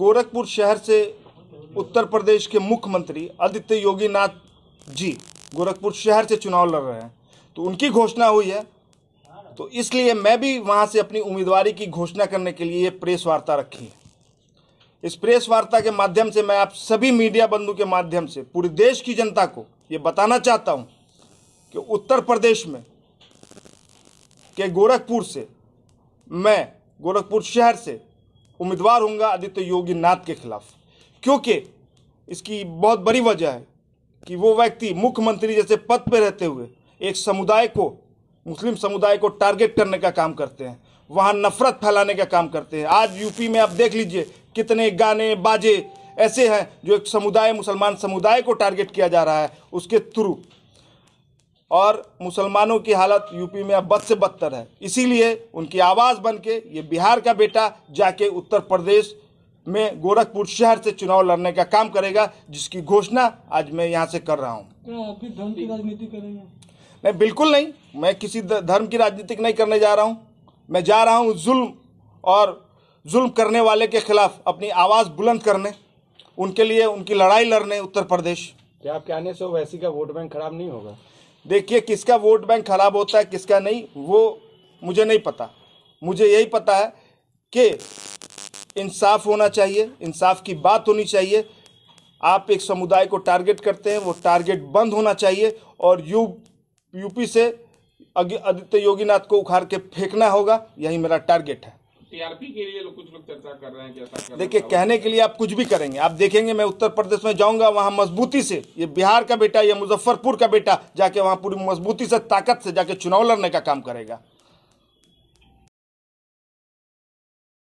गोरखपुर शहर से उत्तर प्रदेश के मुख्यमंत्री आदित्य योगी नाथ जी गोरखपुर शहर से चुनाव लड़ रहे हैं तो उनकी घोषणा हुई है तो इसलिए मैं भी वहाँ से अपनी उम्मीदवारी की घोषणा करने के लिए प्रेस वार्ता रखी है इस प्रेस वार्ता के माध्यम से मैं आप सभी मीडिया बंधु के माध्यम से पूरे देश की जनता को ये बताना चाहता हूँ कि उत्तर प्रदेश में के गोरखपुर से मैं गोरखपुर शहर से उम्मीदवार होंगे आदित्य योगी नाथ के खिलाफ क्योंकि इसकी बहुत बड़ी वजह है कि वो व्यक्ति मुख्यमंत्री जैसे पद पर रहते हुए एक समुदाय को मुस्लिम समुदाय को टारगेट करने का काम करते हैं वहाँ नफरत फैलाने का काम करते हैं आज यूपी में आप देख लीजिए कितने गाने बाजे ऐसे हैं जो एक समुदाय मुसलमान समुदाय को टारगेट किया जा रहा है उसके थ्रू और मुसलमानों की हालत यूपी में अब बद से बदतर है इसीलिए उनकी आवाज़ बन के ये बिहार का बेटा जाके उत्तर प्रदेश में गोरखपुर शहर से चुनाव लड़ने का काम करेगा जिसकी घोषणा आज मैं यहाँ से कर रहा हूँ नहीं बिल्कुल नहीं मैं किसी धर्म की राजनीति नहीं करने जा रहा हूँ मैं जा रहा हूँ जुल्म और जुल्म करने वाले के खिलाफ अपनी आवाज़ बुलंद करने उनके लिए उनके लिए उनकी लड़ाई लड़ने उत्तर प्रदेश क्या आपके आने से वैसी का वोट बैंक खराब नहीं होगा देखिए किसका वोट बैंक खराब होता है किसका नहीं वो मुझे नहीं पता मुझे यही पता है कि इंसाफ होना चाहिए इंसाफ की बात होनी चाहिए आप एक समुदाय को टारगेट करते हैं वो टारगेट बंद होना चाहिए और यू यूपी से आदित्य योगीनाथ को उखाड़ के फेंकना होगा यही मेरा टारगेट है टीआरपी के लिए लो कुछ लोग चर्चा कर रहे हैं कि देखिए कहने के लिए आप कुछ भी करेंगे आप देखेंगे मैं उत्तर प्रदेश में जाऊंगा वहाँ मजबूती से ये बिहार का बेटा या मुजफ्फरपुर का बेटा जाके वहाँ पूरी मजबूती से ताकत से जाके चुनाव लड़ने का काम करेगा